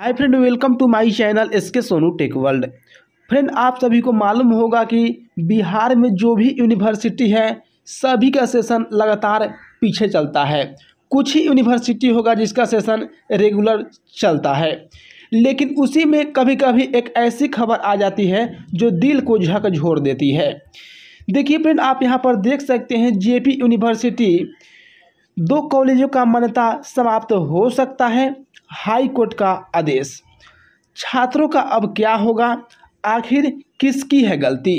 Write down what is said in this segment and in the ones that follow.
hi friend welcome to my channel के Sonu tech world friend आप सभी को मालूम होगा कि बिहार में जो भी यूनिवर्सिटी है सभी का सेशन लगातार पीछे चलता है कुछ ही यूनिवर्सिटी होगा जिसका सेशन रेगुलर चलता है लेकिन उसी में कभी कभी एक ऐसी खबर आ जाती है जो दिल को झकझोर देती है देखिए फ्रेंड आप यहाँ पर देख सकते हैं जे यूनिवर्सिटी दो कॉलेजों का मान्यता समाप्त हो सकता है हाई कोर्ट का आदेश छात्रों का अब क्या होगा आखिर किसकी है गलती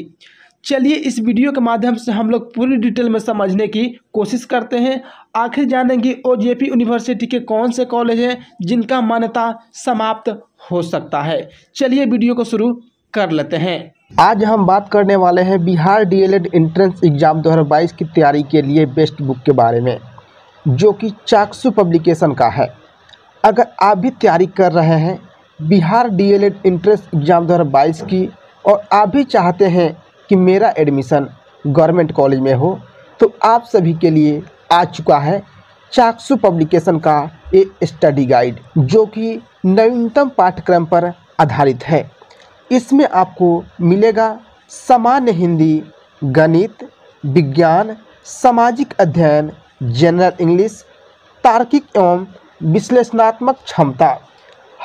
चलिए इस वीडियो के माध्यम से हम लोग पूरी डिटेल में समझने की कोशिश करते हैं आखिर जानेंगे ओ जे यूनिवर्सिटी के कौन से कॉलेज हैं जिनका मान्यता समाप्त हो सकता है चलिए वीडियो को शुरू कर लेते हैं आज हम बात करने वाले हैं बिहार डीएलएड एंट्रेंस एग्जाम 2022 की तैयारी के लिए बेस्ट बुक के बारे में जो कि चाकसू पब्लिकेशन का है अगर आप भी तैयारी कर रहे हैं बिहार डीएलएड एंट्रेंस एग्ज़ाम दो की और आप भी चाहते हैं कि मेरा एडमिशन गवर्नमेंट कॉलेज में हो तो आप सभी के लिए आ चुका है चाकसू पब्लिकेशन का ए स्टडी गाइड जो कि नवीनतम पाठ्यक्रम पर आधारित है इसमें आपको मिलेगा सामान्य हिंदी गणित विज्ञान सामाजिक अध्ययन जनरल इंग्लिश तार्किक एवं विश्लेषणात्मक क्षमता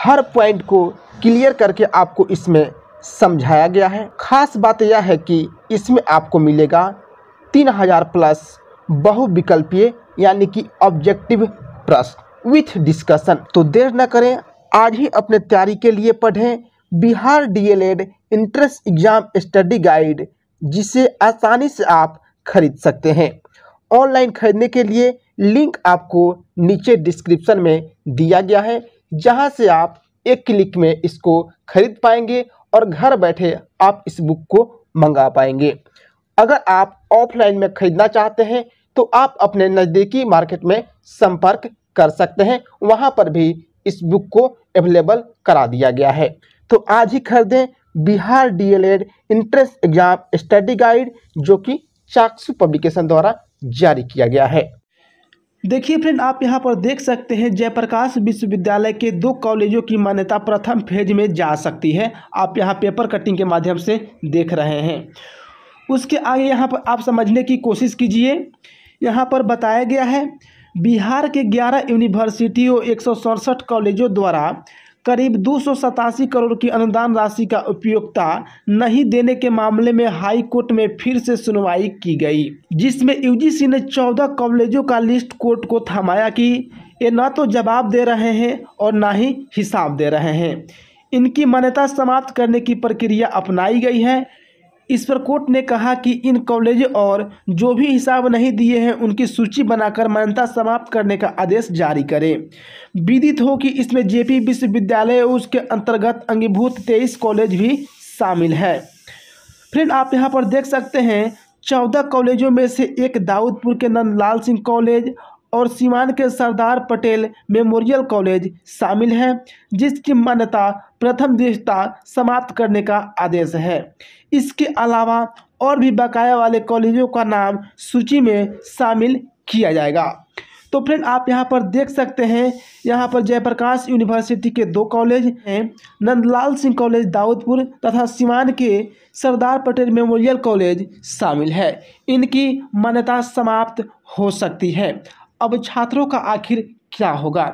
हर पॉइंट को क्लियर करके आपको इसमें समझाया गया है खास बात यह है कि इसमें आपको मिलेगा तीन हज़ार प्लस बहुविकल्पीय यानी कि ऑब्जेक्टिव प्रश्न विथ डिस्कशन तो देर न करें आज ही अपने तैयारी के लिए पढ़ें Bihar DElEd entrance exam study guide जिसे आसानी से आप खरीद सकते हैं ऑनलाइन खरीदने के लिए लिंक आपको नीचे डिस्क्रिप्शन में दिया गया है जहां से आप एक क्लिक में इसको खरीद पाएंगे और घर बैठे आप इस बुक को मंगा पाएंगे अगर आप ऑफलाइन में खरीदना चाहते हैं तो आप अपने नज़दीकी मार्केट में संपर्क कर सकते हैं वहां पर भी इस बुक को अवेलेबल करा दिया गया है तो आज ही खरीदें Bihar DElEd entrance exam study guide जो कि चाकसू पब्लिकेशन द्वारा जारी किया गया है देखिए फ्रेंड आप यहां पर देख सकते हैं जयप्रकाश विश्वविद्यालय के दो कॉलेजों की मान्यता प्रथम फेज में जा सकती है आप यहां पेपर कटिंग के माध्यम से देख रहे हैं उसके आगे यहाँ पर आप समझने की कोशिश कीजिए यहाँ पर बताया गया है बिहार के 11 यूनिवर्सिटियों एक कॉलेजों द्वारा करीब दो करोड़ की अनुदान राशि का उपयोगता नहीं देने के मामले में हाई कोर्ट में फिर से सुनवाई की गई जिसमें यूजीसी ने 14 कॉलेजों का लिस्ट कोर्ट को थमाया कि ये न तो जवाब दे रहे हैं और ना ही हिसाब दे रहे हैं इनकी मान्यता समाप्त करने की प्रक्रिया अपनाई गई है इस पर कोर्ट ने कहा कि इन कॉलेज और जो भी हिसाब नहीं दिए हैं उनकी सूची बनाकर मान्यता समाप्त करने का आदेश जारी करें विदित हो कि इसमें जेपी विश्वविद्यालय उसके अंतर्गत अंगीभूत तेईस कॉलेज भी शामिल है फ्रेंड आप यहाँ पर देख सकते हैं चौदह कॉलेजों में से एक दाऊदपुर के नंदलाल सिंह कॉलेज और सीवान के सरदार पटेल मेमोरियल कॉलेज शामिल हैं जिसकी मान्यता प्रथम दृष्टा समाप्त करने का आदेश है इसके अलावा और भी बकाया वाले कॉलेजों का नाम सूची में शामिल किया जाएगा तो फ्रेंड आप यहाँ पर देख सकते हैं यहाँ पर जयप्रकाश यूनिवर्सिटी के दो कॉलेज हैं नंदलाल सिंह कॉलेज दाऊदपुर तथा सिवान के सरदार पटेल मेमोरियल कॉलेज शामिल है इनकी मान्यता समाप्त हो सकती है अब छात्रों का आखिर क्या होगा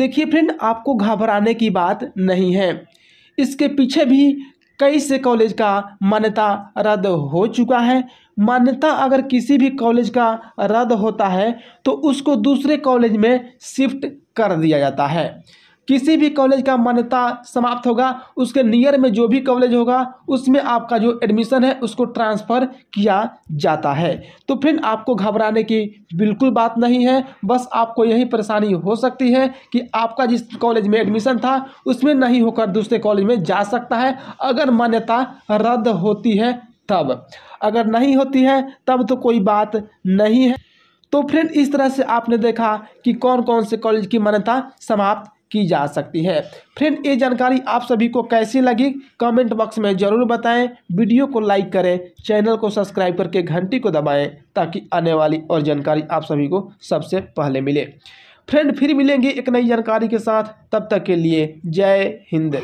देखिए फ्रेंड आपको घबराने की बात नहीं है इसके पीछे भी कई से कॉलेज का मान्यता रद्द हो चुका है मान्यता अगर किसी भी कॉलेज का रद्द होता है तो उसको दूसरे कॉलेज में शिफ्ट कर दिया जाता है किसी भी कॉलेज का मान्यता समाप्त होगा उसके नियर में जो भी कॉलेज होगा उसमें आपका जो एडमिशन है उसको ट्रांसफ़र किया जाता है तो फिर आपको घबराने की बिल्कुल बात नहीं है बस आपको यही परेशानी हो सकती है कि आपका जिस कॉलेज में एडमिशन था उसमें नहीं होकर दूसरे कॉलेज में जा सकता है अगर मान्यता रद्द होती है तब अगर नहीं होती है तब तो कोई बात नहीं है तो फ्रेंड इस तरह से आपने देखा कि कौन कौन से कॉलेज की मान्यता समाप्त की जा सकती है फ्रेंड ये जानकारी आप सभी को कैसी लगी कमेंट बॉक्स में ज़रूर बताएं वीडियो को लाइक करें चैनल को सब्सक्राइब करके घंटी को दबाएं ताकि आने वाली और जानकारी आप सभी को सबसे पहले मिले फ्रेंड फिर मिलेंगे एक नई जानकारी के साथ तब तक के लिए जय हिंद